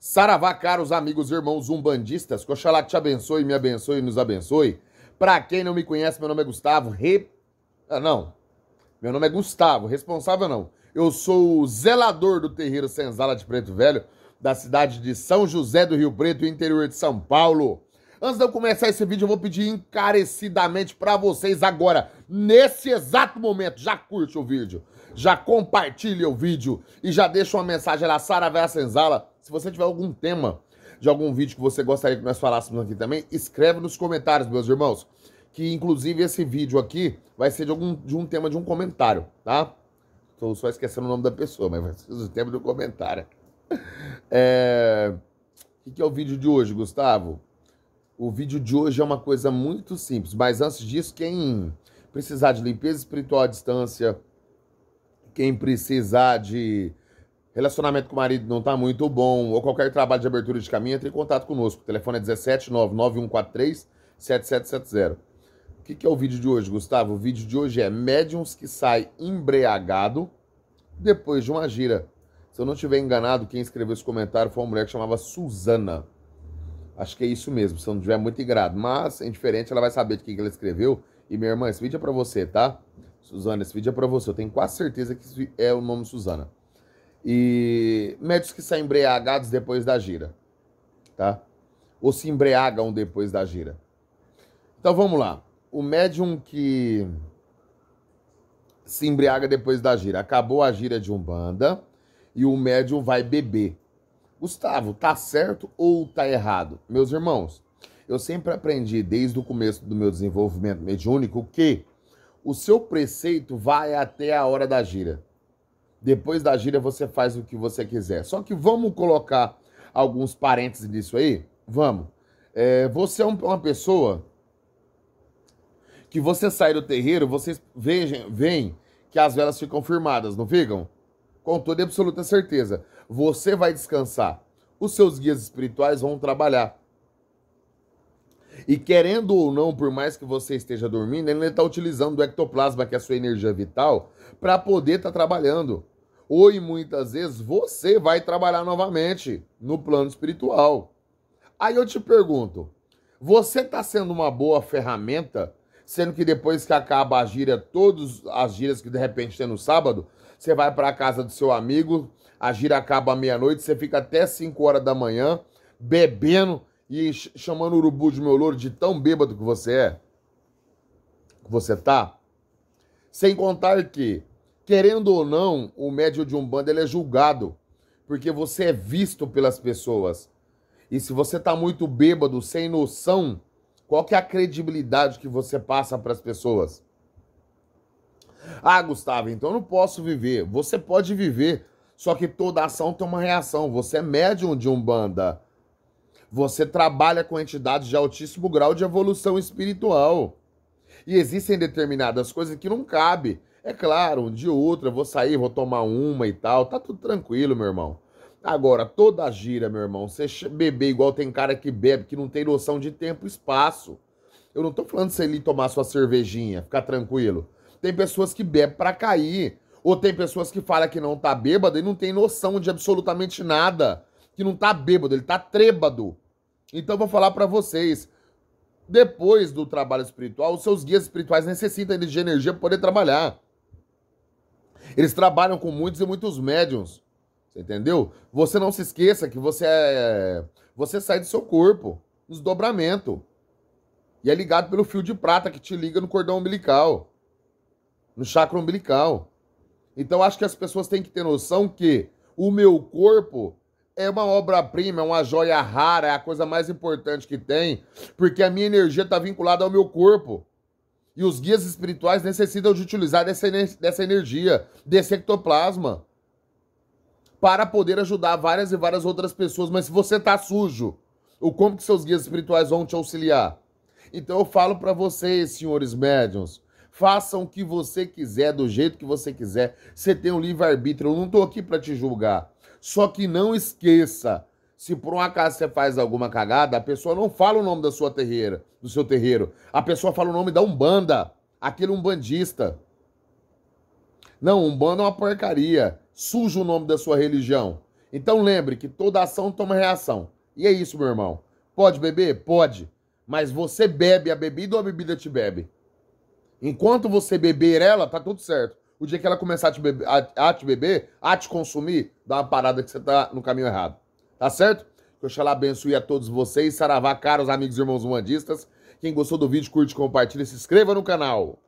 Saravá, caros amigos e irmãos umbandistas, que Oxalá te abençoe, me abençoe e nos abençoe. Para quem não me conhece, meu nome é Gustavo, re... ah, não, meu nome é Gustavo, responsável não. Eu sou o zelador do terreiro Senzala de Preto Velho, da cidade de São José do Rio Preto, interior de São Paulo. Antes de eu começar esse vídeo, eu vou pedir encarecidamente para vocês agora, nesse exato momento, já curte o vídeo, já compartilha o vídeo e já deixa uma mensagem lá, Sara Vera Senzala. Se você tiver algum tema de algum vídeo que você gostaria que nós falássemos aqui também, escreve nos comentários, meus irmãos. Que inclusive esse vídeo aqui vai ser de, algum, de um tema de um comentário, tá? Estou só esquecendo o nome da pessoa, mas vai ser o tema do comentário. É... O que é o vídeo de hoje, Gustavo? O vídeo de hoje é uma coisa muito simples, mas antes disso, quem precisar de limpeza espiritual à distância, quem precisar de relacionamento com o marido não está muito bom, ou qualquer trabalho de abertura de caminho, entre em contato conosco. O telefone é 17 99143 7770. O que, que é o vídeo de hoje, Gustavo? O vídeo de hoje é médiums que sai embriagado depois de uma gira. Se eu não estiver enganado, quem escreveu esse comentário foi uma mulher que chamava Suzana. Acho que é isso mesmo, se eu não tiver muito ingrato. Mas, é indiferente, ela vai saber de quem que ela escreveu. E, minha irmã, esse vídeo é pra você, tá? Suzana, esse vídeo é pra você. Eu tenho quase certeza que é o nome Suzana. E médicos que saem embriagados depois da gira, tá? Ou se embriagam depois da gira. Então, vamos lá. O médium que se embriaga depois da gira. Acabou a gira de Umbanda e o médium vai beber. Gustavo, tá certo ou tá errado? Meus irmãos, eu sempre aprendi desde o começo do meu desenvolvimento mediúnico que o seu preceito vai até a hora da gira. Depois da gira você faz o que você quiser. Só que vamos colocar alguns parênteses nisso aí? Vamos. É, você é uma pessoa que você sai do terreiro, vocês vejam, veem que as velas ficam firmadas, não ficam? com toda absoluta certeza. Você vai descansar, os seus guias espirituais vão trabalhar. E querendo ou não, por mais que você esteja dormindo, ele está utilizando o ectoplasma, que é a sua energia vital, para poder estar tá trabalhando. Ou e muitas vezes você vai trabalhar novamente no plano espiritual. Aí eu te pergunto: você está sendo uma boa ferramenta, sendo que depois que acaba a gíria, todas as giras que de repente tem no sábado, você vai para a casa do seu amigo, a gira acaba meia-noite, você fica até 5 horas da manhã bebendo e chamando o urubu de meu louro de tão bêbado que você é. Que você tá. Sem contar que, querendo ou não, o médium de bando ele é julgado, porque você é visto pelas pessoas. E se você tá muito bêbado, sem noção, qual que é a credibilidade que você passa para as pessoas? Ah, Gustavo, então eu não posso viver. Você pode viver, só que toda ação tem uma reação. Você é médium de Umbanda. Você trabalha com entidades de altíssimo grau de evolução espiritual. E existem determinadas coisas que não cabe. É claro, um dia ou outro eu vou sair, vou tomar uma e tal. Tá tudo tranquilo, meu irmão. Agora, toda gira, meu irmão, você beber igual tem cara que bebe, que não tem noção de tempo e espaço. Eu não tô falando se ele tomar sua cervejinha, ficar tranquilo. Tem pessoas que bebem para cair. Ou tem pessoas que falam que não tá bêbado e não tem noção de absolutamente nada. Que não tá bêbado, ele tá trêbado. Então vou falar para vocês. Depois do trabalho espiritual, os seus guias espirituais necessitam de energia para poder trabalhar. Eles trabalham com muitos e muitos médiums. entendeu? Você não se esqueça que você é. Você sai do seu corpo. Desdobramento. E é ligado pelo fio de prata que te liga no cordão umbilical no chakra umbilical. Então acho que as pessoas têm que ter noção que o meu corpo é uma obra-prima, é uma joia rara, é a coisa mais importante que tem, porque a minha energia está vinculada ao meu corpo. E os guias espirituais necessitam de utilizar dessa, dessa energia, desse ectoplasma, para poder ajudar várias e várias outras pessoas. Mas se você está sujo, como que seus guias espirituais vão te auxiliar? Então eu falo para vocês, senhores médiums, Faça o que você quiser, do jeito que você quiser. Você tem um livre-arbítrio. Eu não estou aqui para te julgar. Só que não esqueça, se por um acaso você faz alguma cagada, a pessoa não fala o nome da sua terreira, do seu terreiro. A pessoa fala o nome da Umbanda, aquele umbandista. Não, Umbanda é uma porcaria. Suja o nome da sua religião. Então lembre que toda ação toma reação. E é isso, meu irmão. Pode beber? Pode. Mas você bebe a bebida ou a bebida te bebe? Enquanto você beber ela, tá tudo certo. O dia que ela começar a te, beber, a, a te beber, a te consumir, dá uma parada que você tá no caminho errado. Tá certo? Que Oxalá abençoe a todos vocês. Saravá, caros amigos e irmãos humanistas. Quem gostou do vídeo, curte, compartilha e se inscreva no canal.